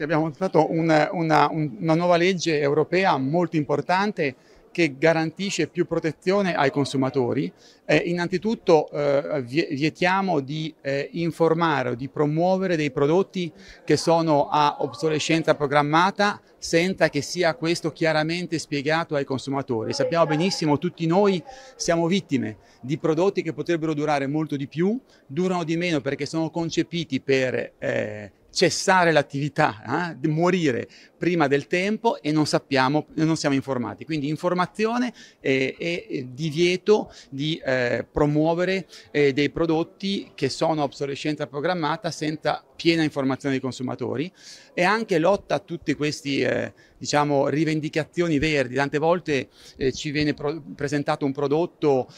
Abbiamo adottato una, una, una, nuova legge europea molto importante che garantisce più protezione ai consumatori. Eh, innanzitutto eh, vietiamo di eh, informare o di promuovere dei prodotti che sono a obsolescenza programmata senza che sia questo chiaramente spiegato ai consumatori. Sappiamo benissimo, tutti noi siamo vittime di prodotti che potrebbero durare molto di più, durano di meno perché sono concepiti per eh, cessare l'attività, eh? morire prima del tempo e non sappiamo, non siamo informati. Quindi informazione e, eh, e divieto di eh, promuovere eh, dei prodotti che sono obsolescenza programmata senza piena informazione dei consumatori e anche lotta a tutte queste eh, diciamo, rivendicazioni verdi. Tante volte eh, ci viene presentato un prodotto,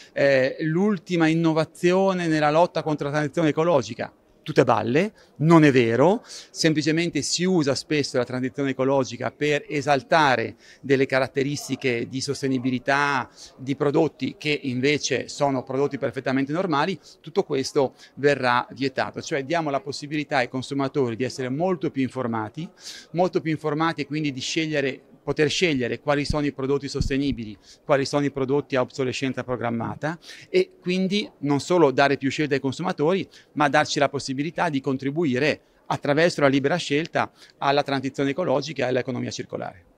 l'ultima innovazione nella lotta contro la transizione ecologica tutte balle, non è vero, semplicemente si usa spesso la transizione ecologica per esaltare delle caratteristiche di sostenibilità di prodotti che invece sono prodotti perfettamente normali, tutto questo verrà vietato, cioè diamo la possibilità ai consumatori di essere molto più informati, molto più informati e quindi di scegliere poter scegliere quali sono i prodotti sostenibili, quali sono i prodotti a obsolescenza programmata e quindi non solo dare più scelta ai consumatori, ma darci la possibilità di contribuire attraverso la libera scelta alla transizione ecologica e all'economia circolare.